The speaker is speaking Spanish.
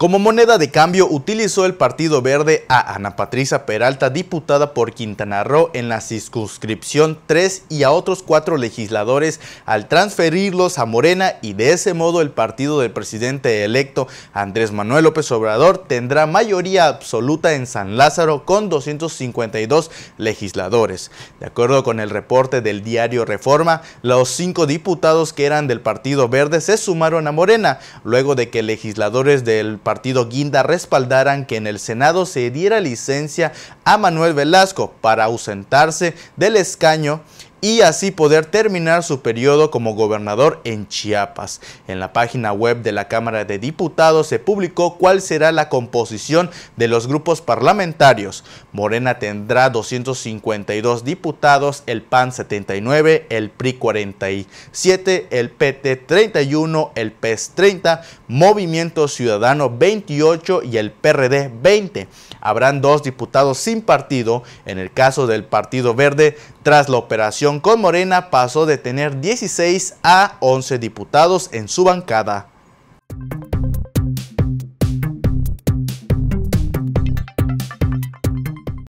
Como moneda de cambio utilizó el Partido Verde a Ana Patricia Peralta, diputada por Quintana Roo en la circunscripción 3 y a otros cuatro legisladores al transferirlos a Morena y de ese modo el partido del presidente electo Andrés Manuel López Obrador tendrá mayoría absoluta en San Lázaro con 252 legisladores. De acuerdo con el reporte del diario Reforma, los cinco diputados que eran del Partido Verde se sumaron a Morena luego de que legisladores del Partido partido Guinda respaldaran que en el Senado se diera licencia a Manuel Velasco para ausentarse del escaño y así poder terminar su periodo como gobernador en Chiapas. En la página web de la Cámara de Diputados se publicó cuál será la composición de los grupos parlamentarios. Morena tendrá 252 diputados, el PAN 79, el PRI 47, el PT 31, el PES 30, Movimiento Ciudadano 28 y el PRD 20. Habrán dos diputados sin partido, en el caso del Partido Verde, tras la operación con Morena pasó de tener 16 a 11 diputados en su bancada.